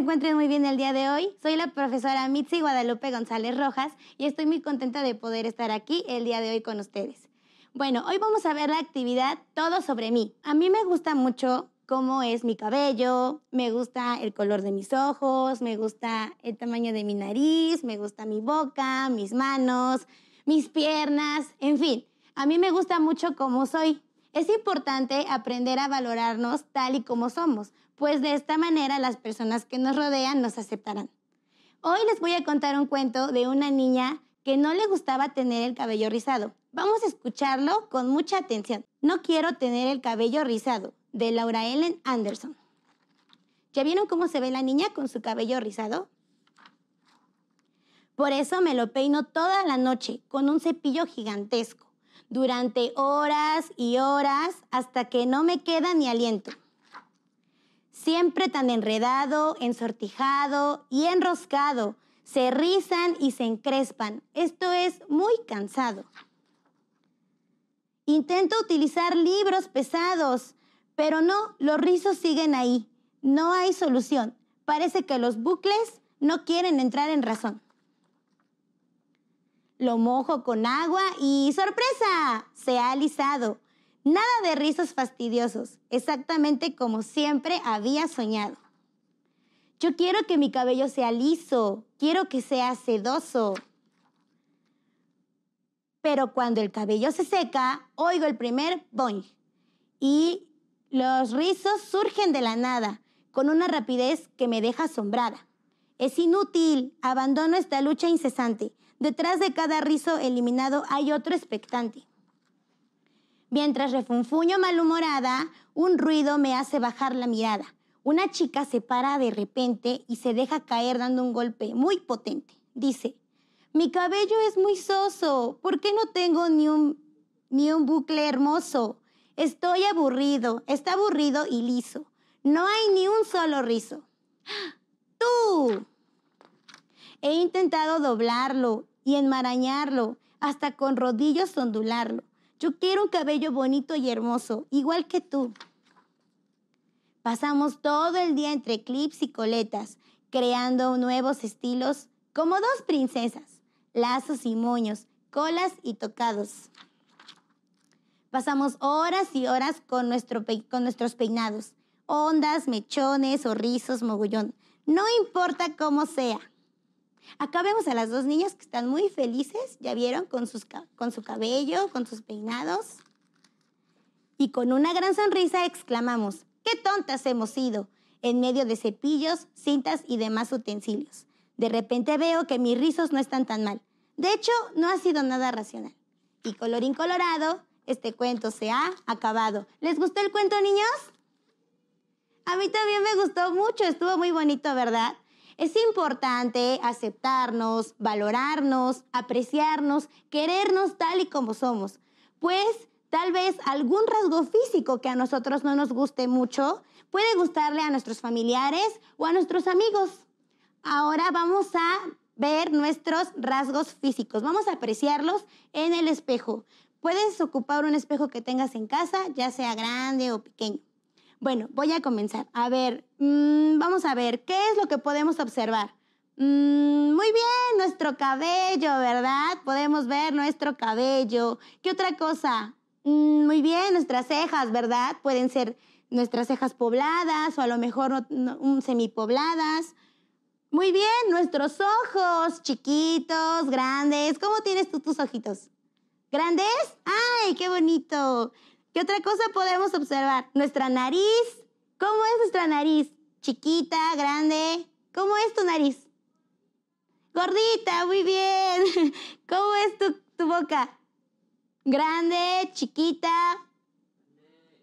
encuentren muy bien el día de hoy. Soy la profesora Mitzi Guadalupe González Rojas y estoy muy contenta de poder estar aquí el día de hoy con ustedes. Bueno, hoy vamos a ver la actividad Todo sobre mí. A mí me gusta mucho cómo es mi cabello, me gusta el color de mis ojos, me gusta el tamaño de mi nariz, me gusta mi boca, mis manos, mis piernas, en fin, a mí me gusta mucho cómo soy. Es importante aprender a valorarnos tal y como somos, pues de esta manera las personas que nos rodean nos aceptarán. Hoy les voy a contar un cuento de una niña que no le gustaba tener el cabello rizado. Vamos a escucharlo con mucha atención. No quiero tener el cabello rizado, de Laura Ellen Anderson. ¿Ya vieron cómo se ve la niña con su cabello rizado? Por eso me lo peino toda la noche con un cepillo gigantesco, durante horas y horas hasta que no me queda ni aliento siempre tan enredado, ensortijado y enroscado. Se rizan y se encrespan. Esto es muy cansado. Intento utilizar libros pesados, pero no, los rizos siguen ahí. No hay solución. Parece que los bucles no quieren entrar en razón. Lo mojo con agua y ¡sorpresa! Se ha alisado. Nada de rizos fastidiosos, exactamente como siempre había soñado. Yo quiero que mi cabello sea liso, quiero que sea sedoso. Pero cuando el cabello se seca, oigo el primer boing y los rizos surgen de la nada, con una rapidez que me deja asombrada. Es inútil, abandono esta lucha incesante. Detrás de cada rizo eliminado hay otro expectante. Mientras refunfuño malhumorada, un ruido me hace bajar la mirada. Una chica se para de repente y se deja caer dando un golpe muy potente. Dice, mi cabello es muy soso, ¿por qué no tengo ni un, ni un bucle hermoso? Estoy aburrido, está aburrido y liso. No hay ni un solo rizo. ¡Tú! He intentado doblarlo y enmarañarlo, hasta con rodillos ondularlo, yo quiero un cabello bonito y hermoso, igual que tú. Pasamos todo el día entre clips y coletas, creando nuevos estilos como dos princesas, lazos y moños, colas y tocados. Pasamos horas y horas con, nuestros peinados, ondas, mechones o rizos mogollón. No importa cómo sea, Acá vemos a las dos niñas que están muy felices, ya vieron, con, sus, con su cabello, con sus peinados. Y con una gran sonrisa exclamamos, ¡qué tontas hemos sido! en medio de cepillos, cintas y demás utensilios. De repente veo que mis rizos no están tan mal. De hecho, no ha sido nada racional. Y colorín colorado, este cuento se ha acabado. ¿Les gustó el cuento, niños? A mí también me gustó mucho, estuvo muy bonito, ¿verdad? Es importante aceptarnos, valorarnos, apreciarnos, querernos tal y como somos. Pues tal vez algún rasgo físico que a nosotros no nos guste mucho puede gustarle a nuestros familiares o a nuestros amigos. Ahora vamos a ver nuestros rasgos físicos. Vamos a apreciarlos en el espejo. Puedes ocupar un espejo que tengas en casa, ya sea grande o pequeño. Bueno, voy a comenzar. A ver, mm, vamos a ver, ¿qué es lo que podemos observar? Mm, muy bien, nuestro cabello, ¿verdad? Podemos ver nuestro cabello. ¿Qué otra cosa? Mm, muy bien, nuestras cejas, ¿verdad? Pueden ser nuestras cejas pobladas o a lo mejor semi-pobladas. semipobladas. Muy bien, nuestros ojos, chiquitos, grandes. ¿Cómo tienes tú tus ojitos? ¿Grandes? ¡Ay, qué bonito! ¿Qué otra cosa podemos observar? Nuestra nariz. ¿Cómo es nuestra nariz? Chiquita, grande. ¿Cómo es tu nariz? Gordita, muy bien. ¿Cómo es tu, boca? Grande, chiquita.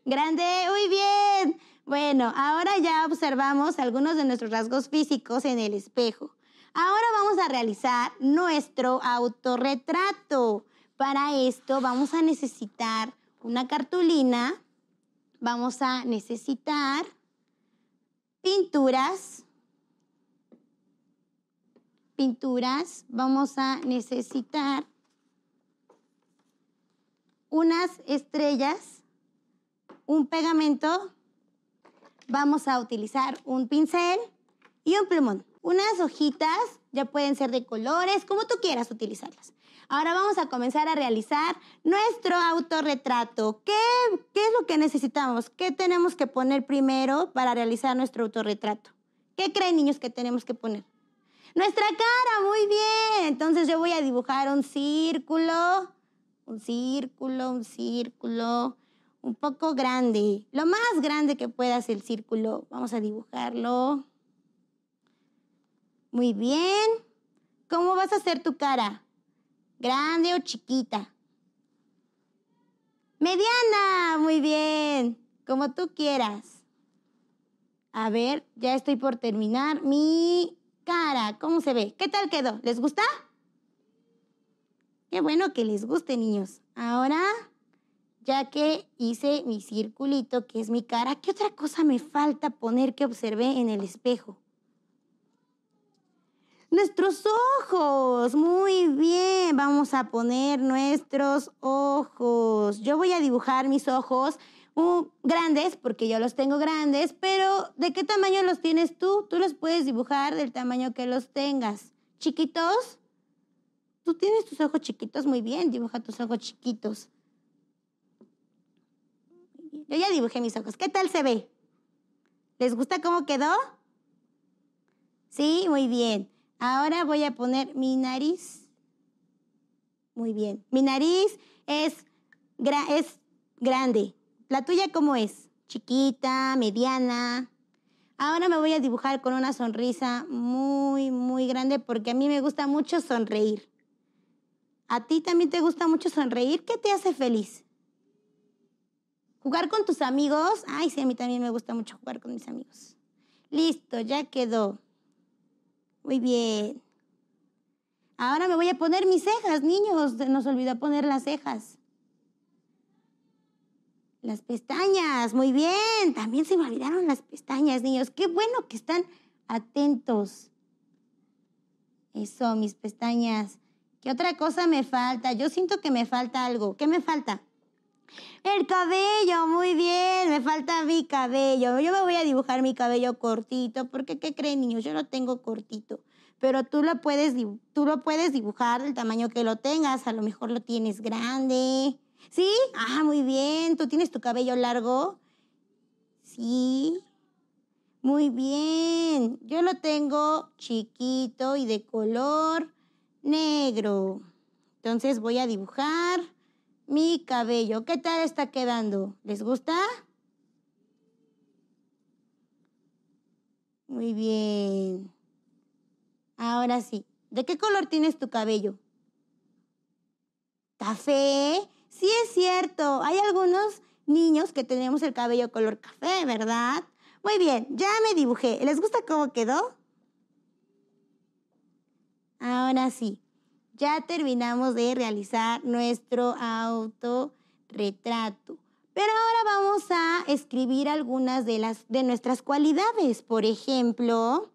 Grande, muy bien. Bueno, ahora ya observamos algunos de nuestros rasgos físicos en el espejo. Ahora vamos a realizar nuestro autorretrato. Para esto vamos a necesitar una cartulina, vamos a necesitar pinturas, pinturas, vamos a necesitar unas estrellas, un pegamento, vamos a utilizar un pincel y un plumón. Unas hojitas, ya pueden ser de colores, como tú quieras utilizarlas. Ahora vamos a comenzar a realizar nuestro autorretrato. ¿Qué, es lo que necesitamos? ¿Qué tenemos que poner primero para realizar nuestro autorretrato? ¿Qué creen niños que tenemos que poner? Nuestra cara, muy bien. Entonces yo voy a dibujar un círculo, un círculo, un círculo, un poco grande. Lo más grande que puedas el círculo. Vamos a dibujarlo. Muy bien. ¿Cómo vas a hacer tu cara? grande o chiquita. Mediana, muy bien, como tú quieras. A ver, ya estoy por terminar mi cara. ¿Cómo se ve? ¿Qué tal quedó? ¿Les gusta? Qué bueno que les guste, niños. Ahora, ya que hice mi circulito, que es mi cara, ¿qué otra cosa me falta poner que observé en el espejo? nuestros ojos. Muy bien, vamos a poner nuestros ojos. Yo voy a dibujar mis ojos uh, grandes, porque yo los tengo grandes, pero ¿de qué tamaño los tienes tú? Tú los puedes dibujar del tamaño que los tengas. ¿Chiquitos? Tú tienes tus ojos chiquitos, muy bien, dibuja tus ojos chiquitos. Yo ya dibujé mis ojos. ¿Qué tal se ve? ¿Les gusta cómo quedó? Sí, muy bien. Ahora voy a poner mi nariz. Muy bien. Mi nariz es, es grande. ¿La tuya cómo es? Chiquita, mediana. Ahora me voy a dibujar con una sonrisa muy, muy grande porque a mí me gusta mucho sonreír. ¿A ti también te gusta mucho sonreír? ¿Qué te hace feliz? Jugar con tus amigos. Ay, sí, a mí también me gusta mucho jugar con mis amigos. Listo, ya quedó. Muy bien. Ahora me voy a poner mis cejas, niños. Nos olvidó poner las cejas. Las pestañas, muy bien. También se me olvidaron las pestañas, niños. Qué bueno que están atentos. Eso, mis pestañas. ¿Qué otra cosa me falta? Yo siento que me falta algo. ¿Qué me falta? El cabello, muy bien, me falta mi cabello. Yo me voy a dibujar mi cabello cortito, porque ¿qué creen niños? Yo lo tengo cortito, pero tú lo puedes, tú lo puedes dibujar del tamaño que lo tengas, a lo mejor lo tienes grande. ¿Sí? Ah, muy bien, ¿tú tienes tu cabello largo? Sí. Muy bien, yo lo tengo chiquito y de color negro. Entonces voy a dibujar mi cabello. ¿Qué tal está quedando? ¿Les gusta? Muy bien. Ahora sí. ¿De qué color tienes tu cabello? ¿Café? Sí es cierto. Hay algunos niños que tenemos el cabello color café, ¿verdad? Muy bien, ya me dibujé. ¿Les gusta cómo quedó? Ahora sí ya terminamos de realizar nuestro autorretrato. Pero ahora vamos a escribir algunas de, las, de nuestras cualidades. Por ejemplo,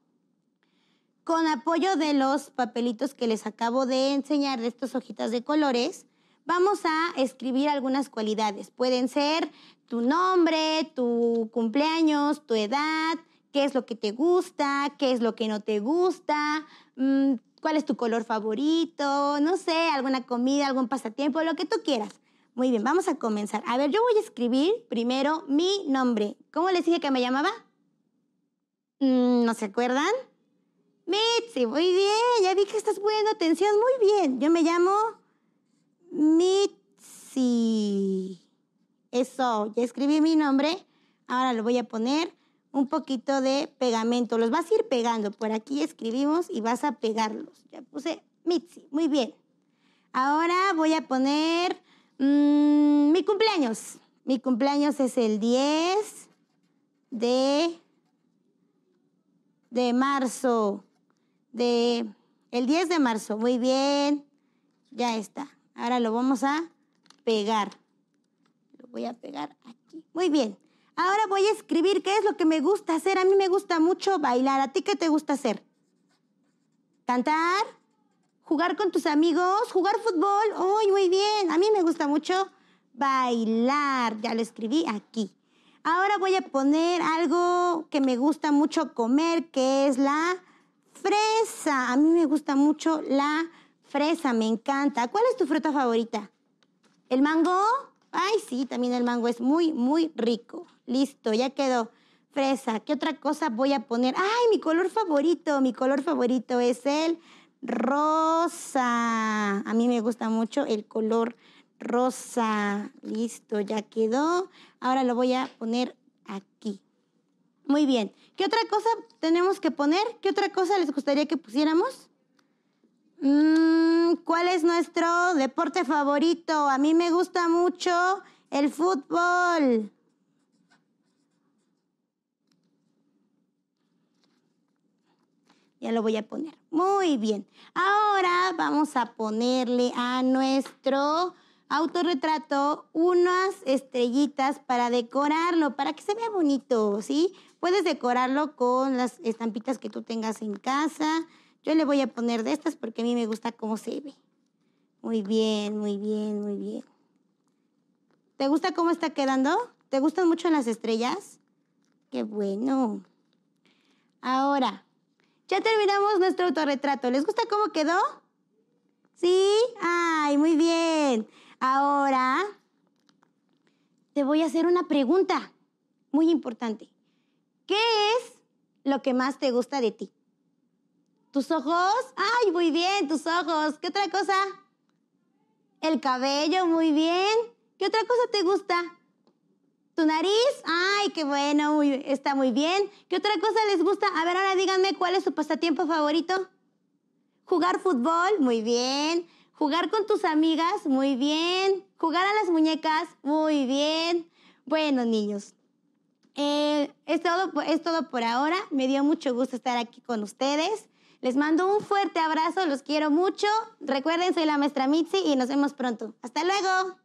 con apoyo de los papelitos que les acabo de enseñar, de estas hojitas de colores, vamos a escribir algunas cualidades. Pueden ser tu nombre, tu cumpleaños, tu edad, qué es lo que te gusta, qué es lo que no te gusta, mm, cuál es tu color favorito, no sé, alguna comida, algún pasatiempo, lo que tú quieras. Muy bien, vamos a comenzar. A ver, yo voy a escribir primero mi nombre. ¿Cómo les dije que me llamaba? Mm, ¿No se acuerdan? Mitzi, muy bien, ya vi que estás poniendo atención, muy bien. Yo me llamo Mitzi. Eso, ya escribí mi nombre. Ahora lo voy a poner un poquito de pegamento. Los vas a ir pegando. Por aquí escribimos y vas a pegarlos. Ya puse Mitzi. Muy bien. Ahora voy a poner mm, mi cumpleaños. Mi cumpleaños es el 10 de, de marzo. De, el 10 de marzo. Muy bien. Ya está. Ahora lo vamos a pegar. Lo voy a pegar aquí. Muy bien. Ahora voy a escribir qué es lo que me gusta hacer. A mí me gusta mucho bailar. ¿A ti qué te gusta hacer? ¿Cantar? ¿Jugar con tus amigos? ¿Jugar fútbol? ¡Uy, muy bien! A mí me gusta mucho bailar. Ya lo escribí aquí. Ahora voy a poner algo que me gusta mucho comer, que es la fresa. A mí me gusta mucho la fresa, me encanta. ¿Cuál es tu fruta favorita? ¿El mango? Ay, sí, también el mango es muy, muy rico. Listo, ya quedó. Fresa, ¿qué otra cosa voy a poner? Ay, mi color favorito, mi color favorito es el rosa. A mí me gusta mucho el color rosa. Listo, ya quedó. Ahora lo voy a poner aquí. Muy bien. ¿Qué otra cosa tenemos que poner? ¿Qué otra cosa les gustaría que pusiéramos? Mm, ¿Cuál es nuestro deporte favorito? A mí me gusta mucho el fútbol. Ya lo voy a poner. Muy bien. Ahora vamos a ponerle a nuestro autorretrato unas estrellitas para decorarlo, para que se vea bonito, ¿sí? Puedes decorarlo con las estampitas que tú tengas en casa. Yo le voy a poner de estas porque a mí me gusta cómo se ve. Muy bien, muy bien, muy bien. ¿Te gusta cómo está quedando? ¿Te gustan mucho las estrellas? Qué bueno. Ahora, ya terminamos nuestro autorretrato. ¿Les gusta cómo quedó? ¿Sí? Ay, muy bien. Ahora, te voy a hacer una pregunta muy importante. ¿Qué es lo que más te gusta de ti? ¿Tus ojos? Ay, muy bien, tus ojos. ¿Qué otra cosa? El cabello, muy bien. ¿Qué otra cosa te gusta? ¿Tu nariz? Ay, qué bueno, está muy bien. ¿Qué otra cosa les gusta? A ver, ahora díganme cuál es su pasatiempo favorito. Jugar fútbol, muy bien. Jugar con tus amigas, muy bien. Jugar a las muñecas, muy bien. Bueno, niños, eh, es, todo, es todo por ahora. Me dio mucho gusto estar aquí con ustedes. Les mando un fuerte abrazo, los quiero mucho. Recuerden, soy la maestra Mitzi y nos vemos pronto. ¡Hasta luego!